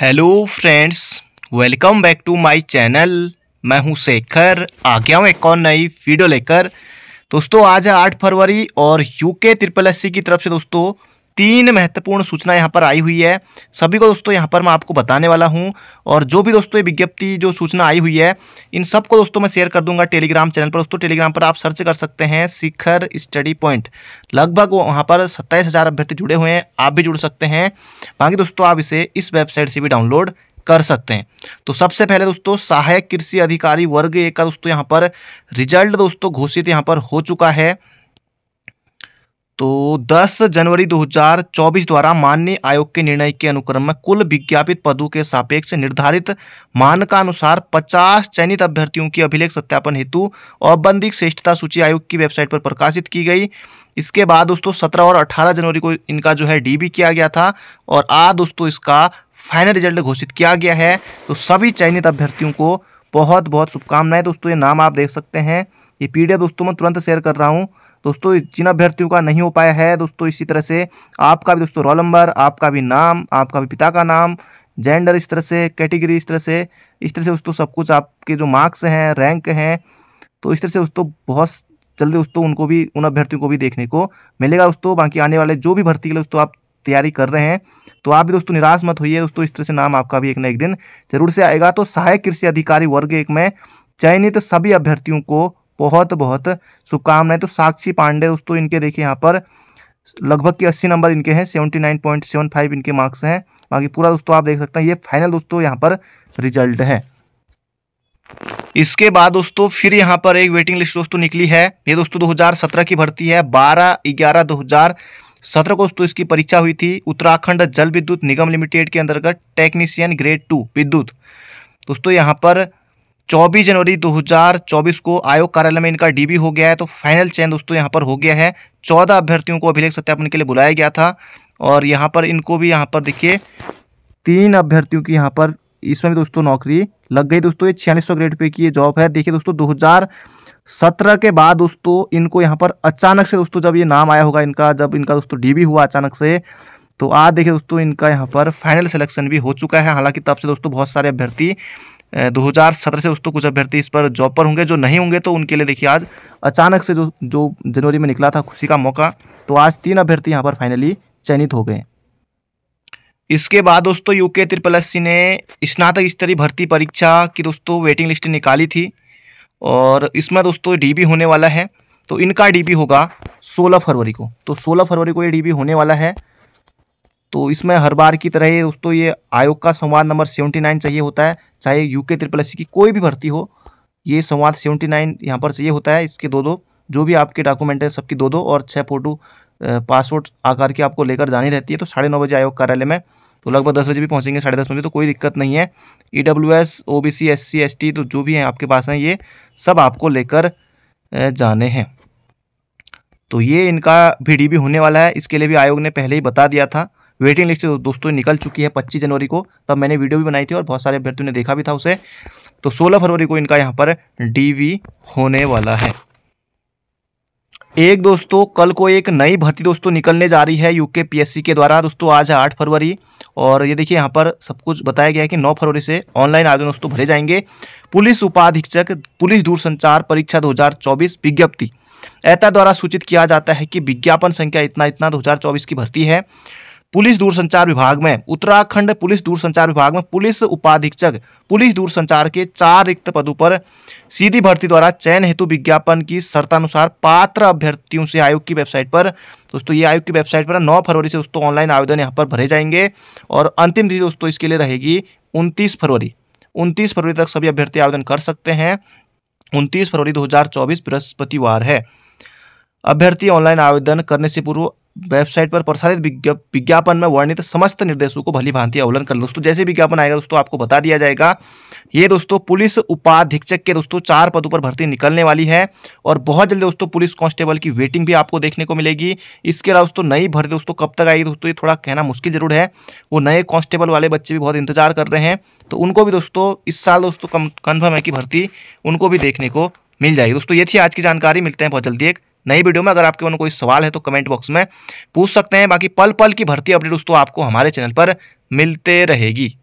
hello friends welcome back to my channel मैं हूं शेखर आ गया हूं एक और नई वीडियो लेकर दोस्तों आज है आठ फरवरी और यूके ट्रिपल एस की तरफ से दोस्तों तीन महत्वपूर्ण सूचना यहाँ पर आई हुई है सभी को दोस्तों यहाँ पर मैं आपको बताने वाला हूँ और जो भी दोस्तों ये विज्ञप्ति जो सूचना आई हुई है इन सबको दोस्तों मैं शेयर कर दूंगा टेलीग्राम चैनल पर दोस्तों टेलीग्राम पर आप सर्च कर सकते हैं शिखर स्टडी पॉइंट लगभग वहाँ पर सत्ताईस हज़ार अभ्यर्थी जुड़े हुए हैं आप भी जुड़ सकते हैं बाकी दोस्तों आप इसे इस वेबसाइट से भी डाउनलोड कर सकते हैं तो सबसे पहले दोस्तों सहायक कृषि अधिकारी वर्ग एक का दोस्तों यहाँ पर रिजल्ट दोस्तों घोषित यहाँ पर हो चुका है तो 10 जनवरी 2024 द्वारा मान्य आयोग के निर्णय के अनुक्रम में कुल विज्ञापित पदों के सापेक्ष निर्धारित मानकानुसार 50 चयनित अभ्यर्थियों की अभिलेख सत्यापन हेतु औबंधिक श्रेष्ठता सूची आयोग की वेबसाइट पर प्रकाशित की गई इसके बाद दोस्तों 17 और 18 जनवरी को इनका जो है डीबी किया गया था और आज दोस्तों इसका फाइनल रिजल्ट घोषित किया गया है तो सभी चयनित अभ्यर्थियों को बहुत बहुत शुभकामनाएं दोस्तों ये नाम आप देख सकते हैं ये पीडीएफ दोस्तों मैं तुरंत शेयर कर रहा हूँ दोस्तों जिन अभ्यर्थियों का नहीं हो पाया है दोस्तों इसी तरह से आपका भी दोस्तों रोल नंबर आपका भी नाम आपका भी पिता का नाम जेंडर इस तरह से कैटेगरी इस तरह से इस तरह से दोस्तों सब कुछ आपके जो मार्क्स हैं रैंक हैं तो इस तरह से दोस्तों बहुत जल्दी दोस्तों उनको भी उन अभ्यर्थियों को भी देखने को मिलेगा दोस्तों बाकी आने वाले जो भी भर्ती के लिए दोस्तों आप तैयारी कर रहे हैं तो आप भी दोस्तों निराश मत होइए दोस्तों इस तरह से नाम आपका भी एक ना एक दिन जरूर से आएगा तो सहायक कृषि अधिकारी वर्ग एक में चयनित सभी अभ्यर्थियों को बहुत बहुत शुभकामनाएं तो साक्षी पांडे दोस्तों इनके देखिए यहाँ पर लगभग के अस्सी नंबर इनके हैं seventy nine point seven five इनके मार्क्स हैं बाकी पूरा दोस्तों आप देख सकते हैं ये फाइनल दोस्तों यहाँ पर रिजल्ट है इसके बाद दोस्तों फिर यहाँ पर एक वेटिंग लिस्ट दोस्तों निकली है ये दोस्तों दो की भर्ती है बारह ग्यारह दो सत्रह को दोस्तों इसकी परीक्षा हुई थी उत्तराखंड जल विद्युत निगम लिमिटेड के अंतर्गत टेक्नीशियन ग्रेड टू विद्युत दोस्तों यहाँ पर 24 जनवरी 2024 को आयोग कार्यालय में इनका डीबी हो गया है तो फाइनल चयन दोस्तों यहाँ पर हो गया है 14 अभ्यर्थियों को अभिलेख सत्यापन के लिए बुलाया गया था और यहाँ पर इनको भी यहाँ पर देखिए तीन अभ्यर्थियों की यहाँ पर इसमें भी दोस्तों नौकरी लग गई दोस्तों ये छियालीस ग्रेड पे की ये जॉब है देखिए दोस्तों दो के बाद दोस्तों इनको यहाँ पर अचानक से दोस्तों जब ये नाम आया होगा इनका जब इनका दोस्तों डीबी हुआ अचानक से तो आज देखिए दोस्तों इनका यहाँ पर फाइनल सिलेक्शन भी हो चुका है हालांकि तब से दोस्तों बहुत सारे अभ्यर्थी 2017 से उस तो कुछ अभ्यर्थी इस पर जॉब पर होंगे जो नहीं होंगे तो उनके लिए देखिए आज अचानक से जो जो जनवरी में निकला था खुशी का मौका तो आज तीन अभ्यर्थी यहाँ पर फाइनली चयनित हो गए इसके बाद दोस्तों यूके त्रिपल एस सी ने स्नातक स्तरीय भर्ती परीक्षा की दोस्तों वेटिंग लिस्ट निकाली थी और इसमें दोस्तों डीबी होने वाला है तो इनका डीबी होगा 16 फरवरी को तो 16 फरवरी को ये डीबी होने वाला है तो इसमें हर बार की तरह दोस्तों ये आयोग का संवाद नंबर सेवेंटी नाइन चाहिए होता है चाहे यूके के ट्रिपल एस की कोई भी भर्ती हो ये संवाद सेवेंटी नाइन यहाँ पर चाहिए होता है इसके दो दो जो भी आपके डॉक्यूमेंट है सबकी दो दो और छः फोटो पासपोर्ट आकार की आपको लेकर जानी रहती है तो साढ़े नौ बजे आयोग कार्यालय में तो लगभग दस बजे भी पहुँचेंगे साढ़े दस बजे तो कोई दिक्कत नहीं है E W S O B C S C S T तो जो भी हैं आपके पास हैं ये सब आपको लेकर जाने हैं तो ये इनका भी होने वाला है इसके लिए भी आयोग ने पहले ही बता दिया था वेटिंग लिस्ट तो दोस्तों निकल चुकी है पच्चीस जनवरी को तब मैंने वीडियो भी बनाई थी और बहुत सारे अभ्यर्थियों ने देखा भी था उसे तो सोलह फरवरी को इनका यहाँ पर डी होने वाला है एक दोस्तों कल को एक नई भर्ती दोस्तों निकलने जा रही है यूके पीएससी के द्वारा दोस्तों आज है आठ फरवरी और ये देखिए यहाँ पर सब कुछ बताया गया है कि नौ फरवरी से ऑनलाइन आवेदन दोस्तों भरे जाएंगे पुलिस उपाधीक्षक पुलिस दूरसंचार परीक्षा 2024 विज्ञप्ति ऐता द्वारा सूचित किया जाता है कि विज्ञापन संख्या इतना इतना दो की भर्ती है पुलिस दूरसंचार विभाग में उत्तराखंड पुलिस दूरसंचार विभाग में पुलिस उपाधीक्षक पुलिस दूरसंचार के चार रिक्त पदों पर सीधी भर्ती द्वारा चयन हेतु विज्ञापन की शर्तानुसार पात्र अभ्यर्थियों से आयोग की वेबसाइट पर दोस्तों ये आयोग की वेबसाइट पर नौ फरवरी से दोस्तों ऑनलाइन आवेदन यहाँ पर भरे जाएंगे और अंतिम तिथि दोस्तों इसके लिए रहेगी उनतीस फरवरी उनतीस फरवरी तक सभी अभ्यर्थी आवेदन कर सकते हैं उनतीस फरवरी दो बृहस्पतिवार है अभ्यर्थी ऑनलाइन आवेदन करने से पूर्व वेबसाइट पर प्रसारित विज्ञापन में वर्णित समस्त निर्देशों को भली भांति अवलन कर दोस्तों जैसे विज्ञापन आएगा दोस्तों आपको बता दिया जाएगा ये दोस्तों पुलिस उपाधीक्षक के दोस्तों चार पदों पर भर्ती निकलने वाली है और बहुत जल्दी दोस्तों पुलिस कांस्टेबल की वेटिंग भी आपको देखने को मिलेगी इसके अलावा दोस्तों नई भर्ती दोस्तों कब तक आएगी दोस्तों ये थोड़ा कहना मुश्किल जरूर है वो नए कांस्टेबल वाले बच्चे भी बहुत इंतजार कर रहे हैं तो उनको भी दोस्तों इस साल दोस्तों कन्फर्म है कि भर्ती उनको भी देखने को मिल जाएगी दोस्तों ये थी आज की जानकारी मिलते हैं बहुत जल्दी एक नई वीडियो में अगर आपके मन कोई सवाल है तो कमेंट बॉक्स में पूछ सकते हैं बाकी पल पल की भर्ती अपडेट दोस्तों आपको हमारे चैनल पर मिलते रहेगी